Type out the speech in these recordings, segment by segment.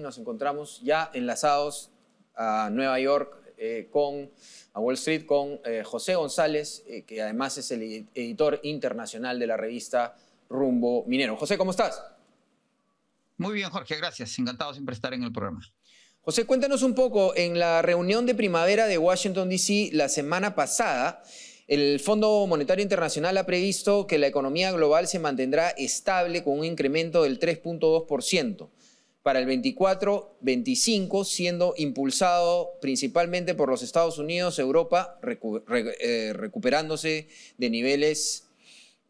Nos encontramos ya enlazados a Nueva York eh, con a Wall Street con eh, José González, eh, que además es el editor internacional de la revista Rumbo Minero. José, ¿cómo estás? Muy bien, Jorge, gracias. Encantado siempre estar en el programa. José, cuéntanos un poco, en la reunión de primavera de Washington, D.C. la semana pasada, el Fondo Monetario Internacional ha previsto que la economía global se mantendrá estable con un incremento del 3.2% para el 24-25, siendo impulsado principalmente por los Estados Unidos, Europa, eh, recuperándose de niveles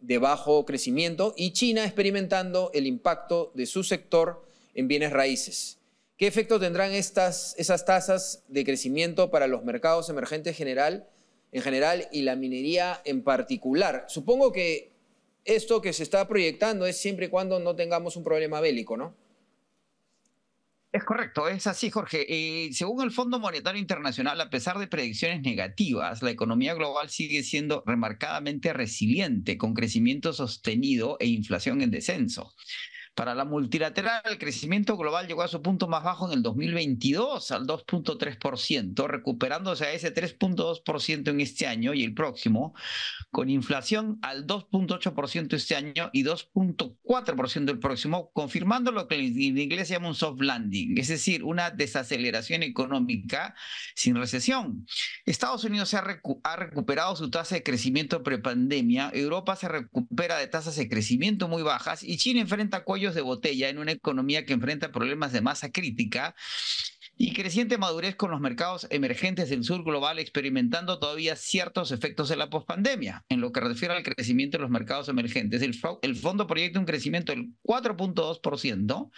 de bajo crecimiento y China experimentando el impacto de su sector en bienes raíces. ¿Qué efecto tendrán esas tasas de crecimiento para los mercados emergentes general, en general y la minería en particular? Supongo que esto que se está proyectando es siempre y cuando no tengamos un problema bélico, ¿no? Es correcto, es así, Jorge. Eh, según el Fondo Monetario Internacional, a pesar de predicciones negativas, la economía global sigue siendo remarcadamente resiliente, con crecimiento sostenido e inflación en descenso. Para la multilateral, el crecimiento global llegó a su punto más bajo en el 2022, al 2.3%, recuperándose a ese 3.2% en este año y el próximo, con inflación al 2.8% este año y 2.4% el próximo, confirmando lo que en inglés se llama un soft landing, es decir, una desaceleración económica sin recesión. Estados Unidos se ha, ha recuperado su tasa de crecimiento prepandemia, Europa se recupera de tasas de crecimiento muy bajas y China enfrenta cuellos de botella en una economía que enfrenta problemas de masa crítica y creciente madurez con los mercados emergentes del sur global experimentando todavía ciertos efectos de la pospandemia. En lo que refiere al crecimiento de los mercados emergentes, el, el fondo proyecta un crecimiento del 4.2%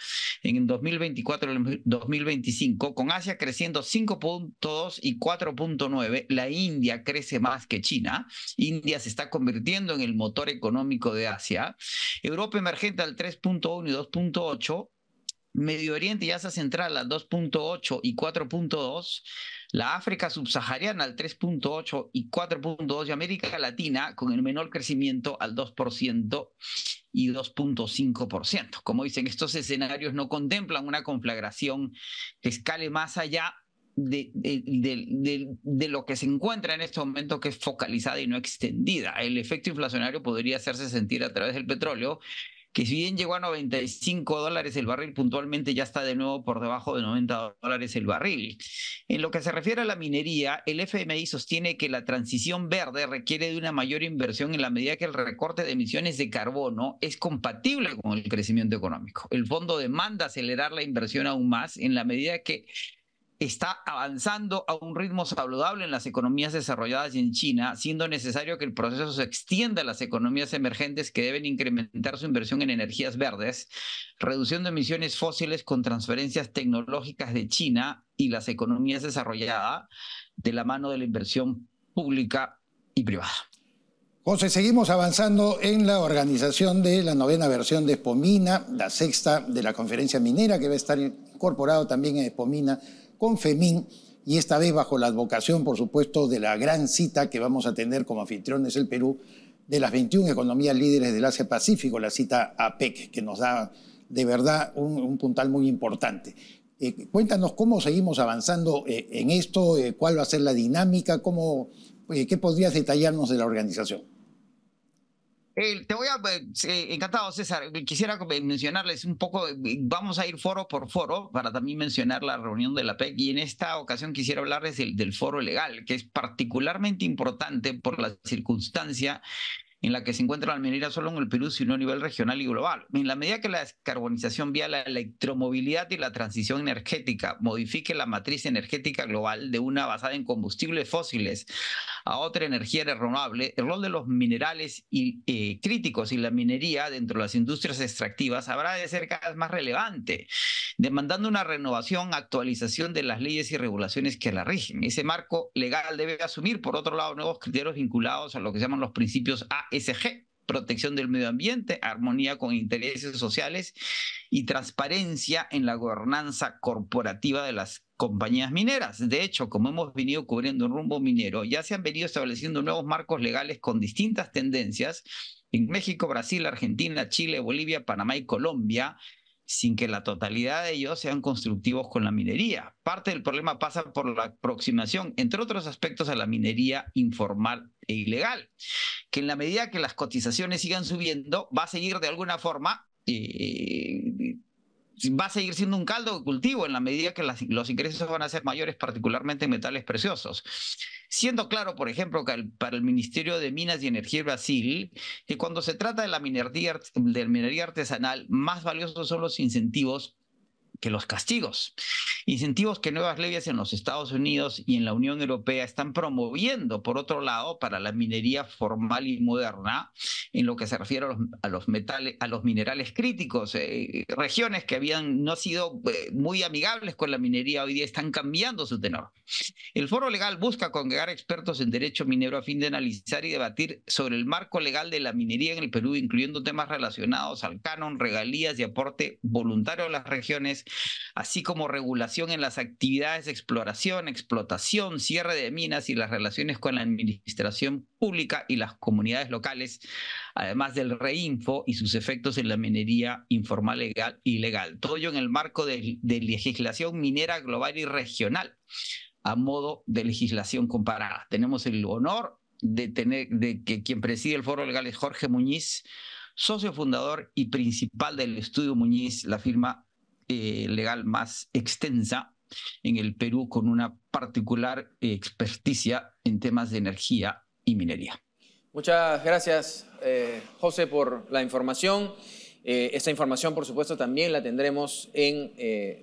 en 2024 2025, con Asia creciendo 5.2 y 4.9. La India crece más que China. India se está convirtiendo en el motor económico de Asia. Europa emergente al 3.1 y 2.8 Medio Oriente y Asia Central al 2.8 y 4.2, la África subsahariana al 3.8 y 4.2 y América Latina con el menor crecimiento al 2% y 2.5%. Como dicen, estos escenarios no contemplan una conflagración que escale más allá de, de, lo que se encuentra en este momento que es focalizada y no extendida. El efecto inflacionario podría hacerse sentir a través del petróleo que si bien llegó a 95 dólares el barril, puntualmente ya está de nuevo por debajo de 90 dólares el barril. En lo que se refiere a la minería, el FMI sostiene que la transición verde requiere de una mayor inversión en la medida que el recorte de emisiones de carbono es compatible con el crecimiento económico. El fondo demanda acelerar la inversión aún más en la medida que está avanzando a un ritmo saludable en las economías desarrolladas y en China, siendo necesario que el proceso se extienda a las economías emergentes que deben incrementar su inversión en energías verdes, reduciendo emisiones fósiles con transferencias tecnológicas de China y las economías desarrolladas de la mano de la inversión pública y privada. José, seguimos avanzando en la organización de la novena versión de Espomina, la sexta de la conferencia minera que va a estar incorporado también en Espomina con FEMIN y esta vez bajo la advocación, por supuesto, de la gran cita que vamos a tener como anfitriones el Perú de las 21 economías líderes del Asia-Pacífico, la cita APEC, que nos da de verdad un, puntal muy importante. Eh, cuéntanos cómo seguimos avanzando eh, en esto, eh, cuál va a ser la dinámica, cómo, ¿qué podrías detallarnos de la organización? Eh, te voy a, eh, encantado César, quisiera mencionarles un poco, vamos a ir foro por foro para también mencionar la reunión de la PEC y en esta ocasión quisiera hablarles del, foro legal, que es particularmente importante por la circunstancia en la que se encuentra la minería solo en el Perú, sino a nivel regional y global. En la medida que la descarbonización vía la electromovilidad y la transición energética modifique la matriz energética global de una basada en combustibles fósiles a otra energía renovable, el rol de los minerales y, eh, críticos y la minería dentro de las industrias extractivas habrá de ser cada vez más relevante, demandando una renovación, actualización de las leyes y regulaciones que la rigen. Ese marco legal debe asumir, por otro lado, nuevos criterios vinculados a lo que se llaman los principios ASG, protección del medio ambiente, armonía con intereses sociales y transparencia en la gobernanza corporativa de las compañías mineras. De hecho, como hemos venido cubriendo un rumbo minero, ya se han venido estableciendo nuevos marcos legales con distintas tendencias en México, Brasil, Argentina, Chile, Bolivia, Panamá y Colombia sin que la totalidad de ellos sean constructivos con la minería. Parte del problema pasa por la aproximación, entre otros aspectos, a la minería informal e ilegal, que en la medida que las cotizaciones sigan subiendo, va a seguir de alguna forma eh, va a seguir siendo un caldo de cultivo en la medida que los ingresos van a ser mayores, particularmente en metales preciosos. Siendo claro, por ejemplo, que para el Ministerio de Minas y Energía de Brasil, que cuando se trata de la minería artesanal, más valiosos son los incentivos que los castigos. Incentivos que nuevas leyes en los Estados Unidos y en la Unión Europea están promoviendo, por otro lado, para la minería formal y moderna, en lo que se refiere a los, metales, a los minerales críticos. Eh, regiones que habían no sido eh, muy amigables con la minería hoy día están cambiando su tenor. El foro legal busca congregar expertos en derecho minero a fin de analizar y debatir sobre el marco legal de la minería en el Perú, incluyendo temas relacionados al canon, regalías y aporte voluntario a las regiones así como regulación en las actividades de exploración, explotación, cierre de minas y las relaciones con la administración pública y las comunidades locales, además del reinfo y sus efectos en la minería informal legal y legal. Todo ello en el marco de, de legislación minera global y regional a modo de legislación comparada. Tenemos el honor de tener de que quien preside el foro legal es Jorge Muñiz, socio fundador y principal del estudio Muñiz, la firma eh, legal más extensa en el Perú con una particular experticia en temas de energía y minería. Muchas gracias, eh, José, por la información. Eh, esta información, por supuesto, también la tendremos en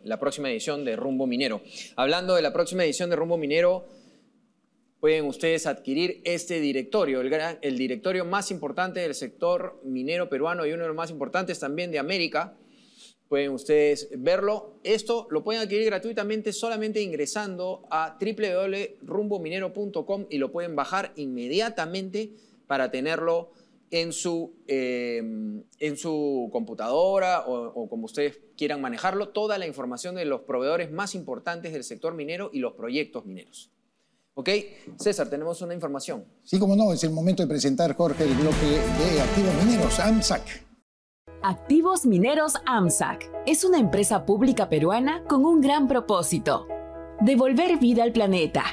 la próxima edición de Rumbo Minero. Hablando de la próxima edición de Rumbo Minero, pueden ustedes adquirir este directorio, el directorio más importante del sector minero peruano y uno de los más importantes también de América pueden ustedes verlo. Esto lo pueden adquirir gratuitamente solamente ingresando a www.rumbominero.com y lo pueden bajar inmediatamente para tenerlo en su, eh, en su computadora o, o, como ustedes quieran manejarlo, toda la información de los proveedores más importantes del sector minero y los proyectos mineros. ¿Ok? César, tenemos una información. Sí, como no, es el momento de presentar, Jorge, el bloque de activos mineros, AMSAC. Activos Mineros AMSAC es una empresa pública peruana con un gran propósito, devolver vida al planeta.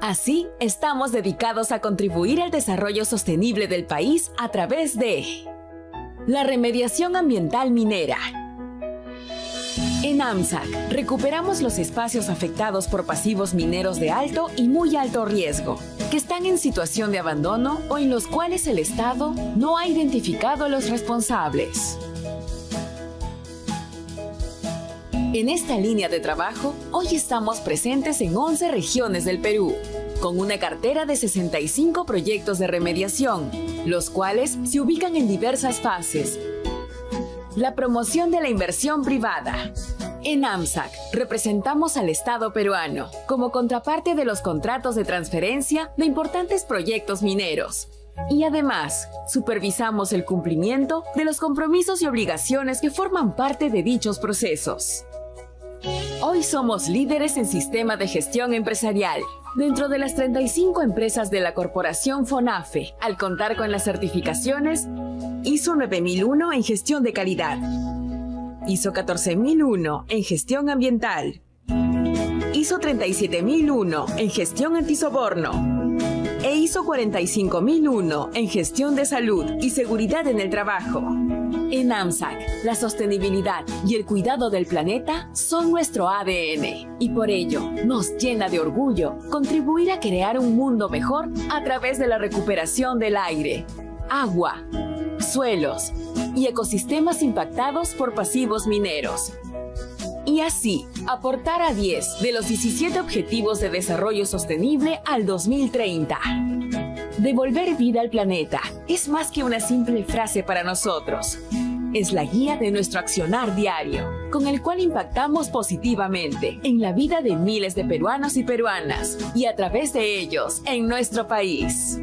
Así, estamos dedicados a contribuir al desarrollo sostenible del país a través de la remediación ambiental minera. En AMSAC, recuperamos los espacios afectados por pasivos mineros de alto y muy alto riesgo que están en situación de abandono o en los cuales el Estado no ha identificado a los responsables. En esta línea de trabajo, hoy estamos presentes en 11 regiones del Perú, con una cartera de 65 proyectos de remediación, los cuales se ubican en diversas fases. La promoción de la inversión privada, en AMSAC representamos al Estado peruano como contraparte de los contratos de transferencia de importantes proyectos mineros. Y además, supervisamos el cumplimiento de los compromisos y obligaciones que forman parte de dichos procesos. Hoy somos líderes en sistema de gestión empresarial dentro de las 35 empresas de la corporación FONAFE, al contar con las certificaciones ISO 9001 en gestión de calidad. ISO 14001 en gestión ambiental. hizo 37001 en gestión antisoborno. E hizo 45001 en gestión de salud y seguridad en el trabajo. En AMSAC, la sostenibilidad y el cuidado del planeta son nuestro ADN y por ello nos llena de orgullo contribuir a crear un mundo mejor a través de la recuperación del aire, agua, suelos y ecosistemas impactados por pasivos mineros. Y así, aportar a 10 de los 17 Objetivos de Desarrollo Sostenible al 2030. Devolver vida al planeta es más que una simple frase para nosotros. Es la guía de nuestro accionar diario, con el cual impactamos positivamente en la vida de miles de peruanos y peruanas, y a través de ellos en nuestro país.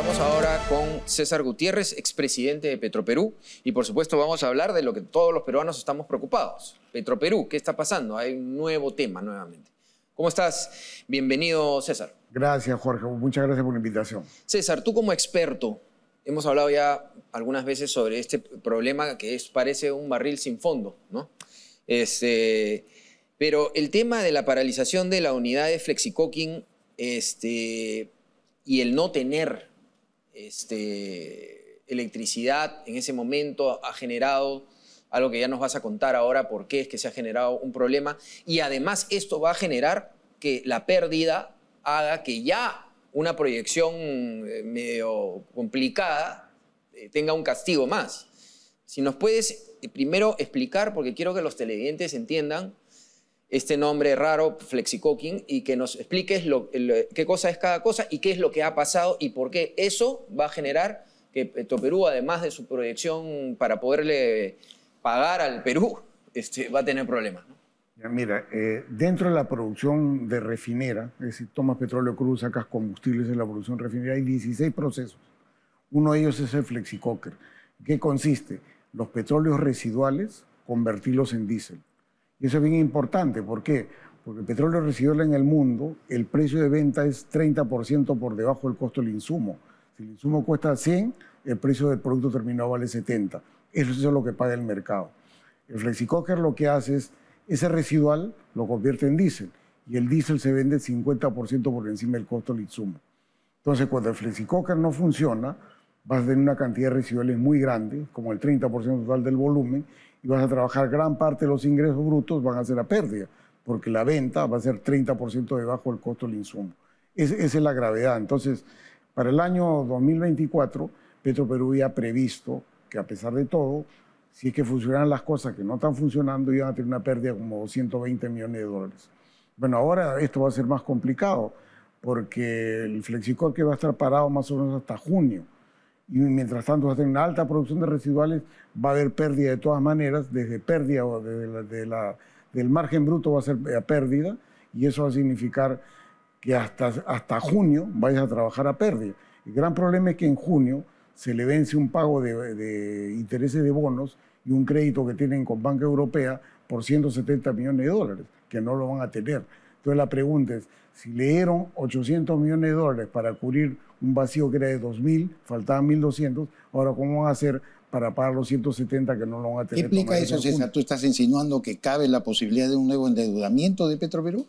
encontramos ahora con César Gutiérrez, expresidente de Petroperú, y por supuesto vamos a hablar de lo que todos los peruanos estamos preocupados. Petroperú, ¿qué está pasando? Hay un nuevo tema nuevamente. ¿Cómo estás? Bienvenido, César. Gracias, Jorge. Muchas gracias por la invitación. César, tú como experto, hemos hablado ya algunas veces sobre este problema que es, parece un barril sin fondo, ¿no? Este, pero el tema de la paralización de la unidad de Flexicoking este, y el no tener este, electricidad en ese momento ha generado algo que ya nos vas a contar ahora por qué es que se ha generado un problema. Y además esto va a generar que la pérdida haga que ya una proyección eh, medio complicada eh, tenga un castigo más. Si nos puedes eh, primero explicar, porque quiero que los televidentes entiendan este nombre raro, Flexicoking y que nos expliques qué cosa es cada cosa y qué es lo que ha pasado y por qué eso va a generar que Perú, además de su proyección para poderle pagar al Perú, este, va a tener problemas. mira, eh, dentro de la producción de refinera, es decir, tomas petróleo crudo, sacas combustibles de la producción refinera, hay 16 procesos. Uno de ellos es el Flexicoker, que consiste los petróleos residuales, convertirlos en diésel. Y eso es bien importante. ¿Por qué? Porque el petróleo residual en el mundo, el precio de venta es 30% por debajo del costo del insumo. Si el insumo cuesta 100, el precio del producto terminado vale 70. Eso es lo que paga el mercado. El flexicocker lo que hace es, ese residual lo convierte en diésel y el diésel se vende 50% por encima del costo del insumo. Entonces, cuando el flexicocker no funciona, vas a tener una cantidad de residuales muy grande, como el 30% total del volumen, y vas a trabajar gran parte de los ingresos brutos, van a ser a pérdida, porque la venta va a ser 30% debajo del costo del insumo. esa es la gravedad. Entonces, para el año 2024, Petroperú ya previsto que a pesar de todo, si es que funcionan las cosas que no están funcionando, iban a tener una pérdida como 120 millones de dólares. Bueno, ahora esto va a ser más complicado porque el flexicor que va a estar parado más o menos hasta junio y mientras tanto hacen una alta producción de residuales, va a haber pérdida de todas maneras, desde pérdida o la, del margen bruto va a ser eh, pérdida, y eso va a significar que hasta, hasta junio vayas a trabajar a pérdida. El gran problema es que en junio se le vence un pago de, de intereses de bonos y un crédito que tienen con Banca Europea por 170 millones de dólares, que no lo van a tener. Entonces la pregunta es, si le dieron 800 millones de dólares para cubrir un vacío que era de 2.000, faltaban 1.200, ahora ¿cómo van a hacer para pagar los 170 que no lo van a tener? ¿Qué implica eso, César? ¿Tú estás insinuando que cabe la posibilidad de un nuevo endeudamiento de Petroperú?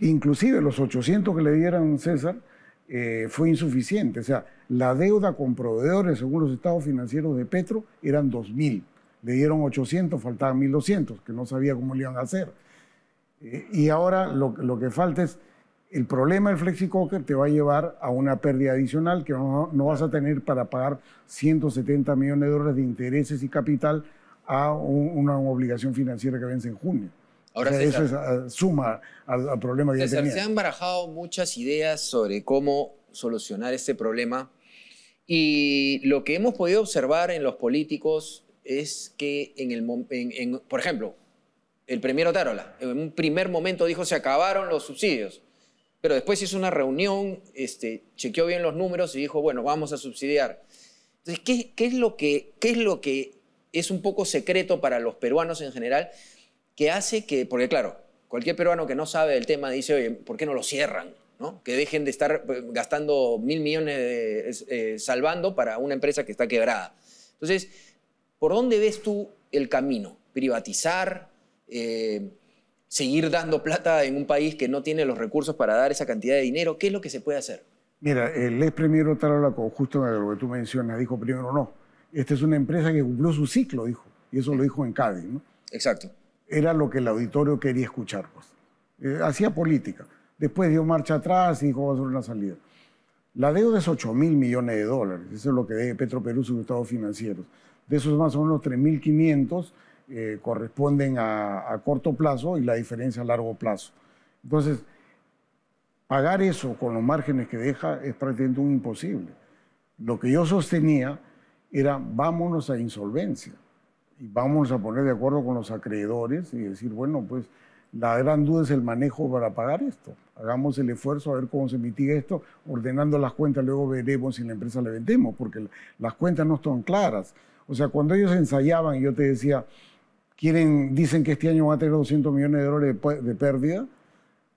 Inclusive los 800 que le dieron César eh, fue insuficiente. O sea, la deuda con proveedores, según los estados financieros de Petro, eran 2.000. Le dieron 800, faltaban 1.200, que no sabía cómo le iban a hacer y ahora lo, que falta es, el problema del flexicocker te va a llevar a una pérdida adicional que no, vas a tener para pagar 170 millones de dólares de intereses y capital a una obligación financiera que vence en junio. Ahora, eso ah, suma al, problema que ya tenía. Se han barajado muchas ideas sobre cómo solucionar este problema y lo que hemos podido observar en los políticos es que en el por ejemplo, el premier Otárola. En un primer momento dijo se acabaron los subsidios, pero después hizo una reunión, este, chequeó bien los números y dijo, bueno, vamos a subsidiar. Entonces, ¿qué, es lo que, ¿qué es lo que es un poco secreto para los peruanos en general que hace que, porque claro, cualquier peruano que no sabe del tema dice, oye, ¿por qué no lo cierran? ¿No? Que dejen de estar eh, gastando mil millones eh, salvando para una empresa que está quebrada. Entonces, ¿por dónde ves tú el camino? ¿Privatizar? Eh, seguir dando plata en un país que no tiene los recursos para dar esa cantidad de dinero? ¿Qué es lo que se puede hacer? Mira, el ex Premio la justo de lo que tú mencionas, dijo primero no. Esta es una empresa que cumplió su ciclo, dijo. Y eso lo dijo en Cádiz, ¿no? Exacto. Era lo que el auditorio quería escuchar, pues. Eh, hacía política. Después dio marcha atrás y dijo va a ser una salida. La deuda es 8 mil millones de dólares. Eso es lo que debe Petro Perú sus estados financieros. De esos más o menos 3.500 eh, corresponden a, a, corto plazo y la diferencia a largo plazo. Entonces, pagar eso con los márgenes que deja es prácticamente un imposible. Lo que yo sostenía era vámonos a insolvencia y vámonos a poner de acuerdo con los acreedores y decir, bueno, pues la gran duda es el manejo para pagar esto. Hagamos el esfuerzo a ver cómo se mitiga esto, ordenando las cuentas, luego veremos si la empresa le vendemos, porque las cuentas no están claras. O sea, cuando ellos ensayaban, yo te decía, dicen que este año va a tener 200 millones de dólares de, pérdida,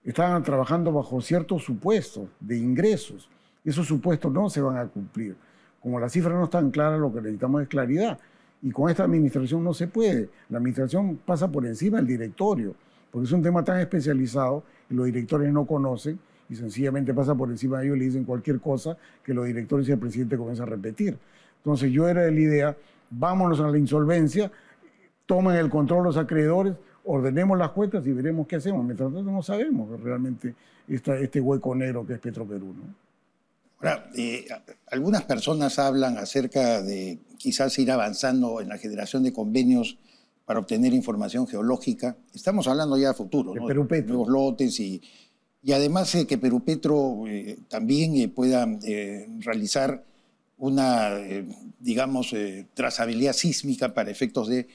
Están trabajando bajo ciertos supuestos de ingresos. Esos supuestos no se van a cumplir. Como las cifras no están claras, lo que necesitamos es claridad. Y con esta administración no se puede. La administración pasa por encima del directorio, porque es un tema tan especializado que los directores no conocen y sencillamente pasa por encima de ellos y le dicen cualquier cosa que los directores y el presidente comienzan a repetir. Entonces yo era de la idea, vámonos a la insolvencia, tomen el control los acreedores, ordenemos las cuentas y veremos qué hacemos. Mientras tanto no sabemos realmente este hueco negro que es Petroperú. ¿no? Ahora, eh, algunas personas hablan acerca de quizás ir avanzando en la generación de convenios para obtener información geológica. Estamos hablando ya de futuro, ¿no? los lotes y, y además eh, que Perú Petro eh, también pueda realizar una, digamos, trazabilidad sísmica para efectos de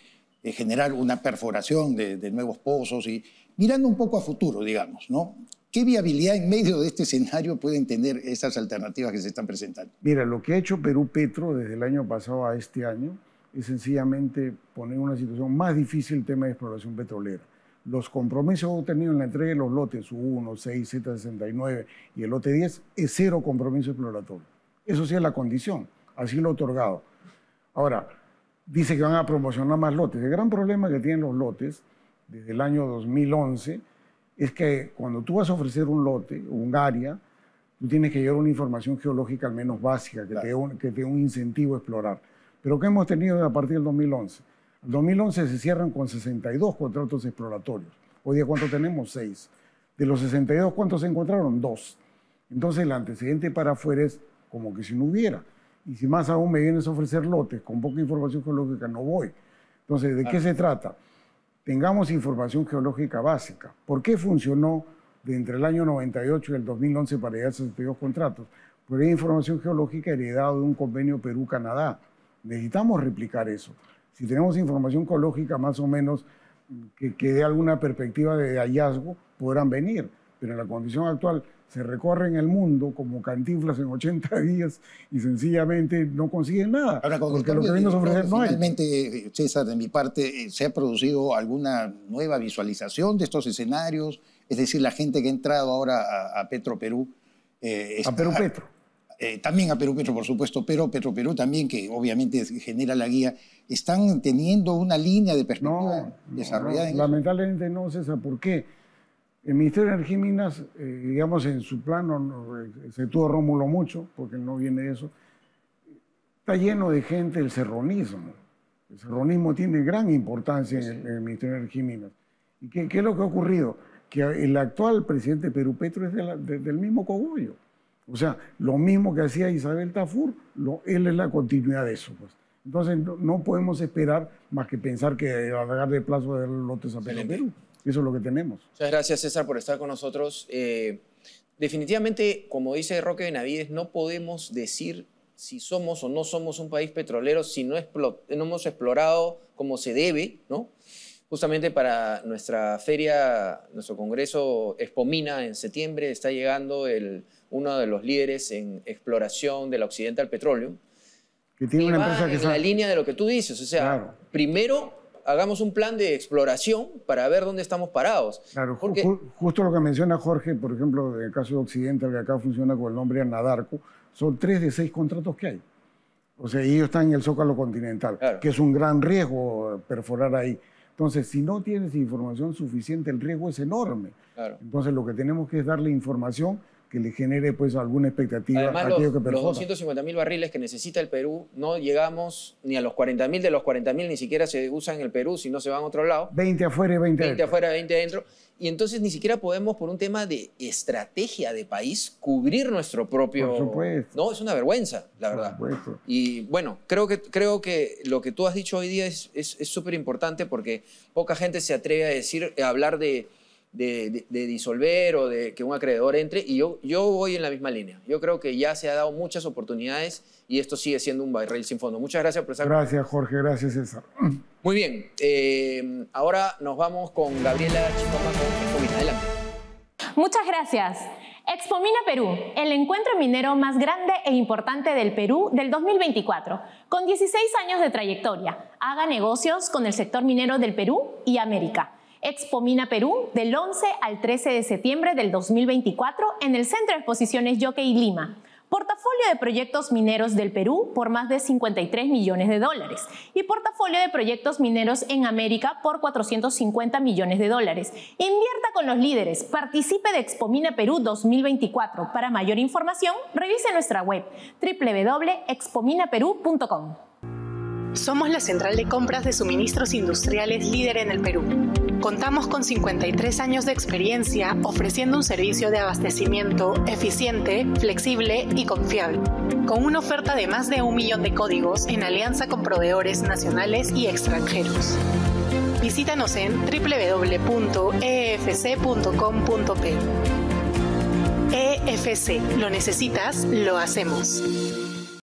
eh, generar una perforación de, nuevos pozos y mirando un poco a futuro, digamos, ¿no? ¿Qué viabilidad en medio de este escenario pueden tener esas alternativas que se están presentando? Mira, lo que ha hecho Perú Petro desde el año pasado a este año es sencillamente poner una situación más difícil el tema de exploración petrolera. Los compromisos obtenidos en la entrega de los lotes U1, 6, Z69 y el lote 10 es cero compromiso exploratorio. Eso sí es la condición, así lo otorgado. Ahora, dice que van a promocionar más lotes. El gran problema que tienen los lotes desde el año 2011 es que cuando tú vas a ofrecer un lote un área, tú tienes que llevar una información geológica al menos básica, que, te, dé un incentivo a explorar. Pero ¿qué hemos tenido a partir del 2011? En 2011 se cierran con 62 contratos exploratorios. Hoy día, ¿cuánto tenemos? Seis. De los 62, ¿cuántos se encontraron? Dos. Entonces, el antecedente para afuera es como que si no hubiera. Y si más aún me vienes a ofrecer lotes con poca información geológica, no voy. Entonces, ¿de qué se trata? Tengamos información geológica básica. ¿Por qué funcionó de entre el año 98 y el 2011 para llegar a 62 contratos? Porque hay información geológica heredada de un convenio Perú-Canadá. Necesitamos replicar eso. Si tenemos información geológica más o menos que, que dé alguna perspectiva de hallazgo, podrán venir. Pero en la condición actual, se recorren el mundo como cantinflas en 80 días y sencillamente no consiguen nada. porque lo que venimos a ofrecer no Finalmente, César, de mi parte, eh, ¿se ha producido alguna nueva visualización de estos escenarios? Es decir, la gente que ha entrado ahora a, Petro Perú. Eh, a Perú Petro. Eh, también a Perú Petro, por supuesto, pero Petro Perú también, que obviamente genera la guía. ¿Están teniendo una línea de perspectiva desarrollada? no, lamentablemente no, César, ¿por qué? El Ministerio de Energía y Minas, eh, digamos, en su plano, se tuvo Rómulo mucho, porque no viene de eso, está lleno de gente el serronismo. El serronismo tiene gran importancia en, el, Ministerio de Energía y Minas. ¿Y qué, es lo que ha ocurrido? Que el actual presidente Perú Petro es del mismo cogollo. O sea, lo mismo que hacía Isabel Tafur, lo, él es la continuidad de eso. Pues. Entonces, no, podemos esperar más que pensar que va a dar de plazo de los lotes a Perú eso es lo que tenemos. Muchas gracias, César, por estar con nosotros. Eh, definitivamente, como dice Roque Benavides, no podemos decir si somos o no somos un país petrolero si no, hemos explorado como se debe, ¿no? Justamente para nuestra feria, nuestro congreso Expomina en septiembre, está llegando el, uno de los líderes en exploración de la Occidental Petroleum. Que tiene una empresa que en la línea de lo que tú dices, o sea, primero hagamos un plan de exploración para ver dónde estamos parados. Claro, porque... justo lo que menciona Jorge, por ejemplo, en el caso de Occidental, que acá funciona con el nombre Anadarco, son tres de seis contratos que hay. O sea, ellos están en el Zócalo Continental, que es un gran riesgo perforar ahí. Entonces, si no tienes información suficiente, el riesgo es enorme. Claro. Entonces, lo que tenemos que es darle información que le genere pues alguna expectativa a los, Los 250 mil barriles que necesita el Perú, no llegamos ni a los 40.000, de los 40 mil ni siquiera se usan en el Perú, si no se van a otro lado. 20 afuera y 20, 20 afuera, 20 adentro. Y entonces ni siquiera podemos, por un tema de estrategia de país, cubrir nuestro propio... Por supuesto. No, es una vergüenza, la por verdad. Supuesto. Y bueno, creo que, creo que lo que tú has dicho hoy día es súper es, importante porque poca gente se atreve a decir, a hablar de de, disolver o de que un acreedor entre. Y yo, yo voy en la misma línea. Yo creo que ya se ha dado muchas oportunidades y esto sigue siendo un barril sin fondo. Muchas gracias por estar Gracias, Jorge. Gracias, César. Muy bien. Eh, ahora nos vamos con Gabriela Chicoma con Expomina. Adelante. Muchas gracias. Expomina Perú, el encuentro minero más grande e importante del Perú del 2024, con 16 años de trayectoria. Haga negocios con el sector minero del Perú y América. Expomina Perú del 11 al 13 de septiembre del 2024 en el Centro de Exposiciones Jockey Lima. Portafolio de proyectos mineros del Perú por más de 53 millones de dólares y portafolio de proyectos mineros en América por 450 millones de dólares. Invierta con los líderes, participe de Expomina Perú 2024. Para mayor información, revise nuestra web www.expominaperú.com. Somos la central de compras de suministros industriales líder en el Perú Contamos con 53 años de experiencia ofreciendo un servicio de abastecimiento eficiente, flexible y confiable, con una oferta de más de un millón de códigos en alianza con proveedores nacionales y extranjeros. Visítanos en www.efc.com.p. EFC, lo necesitas, lo hacemos.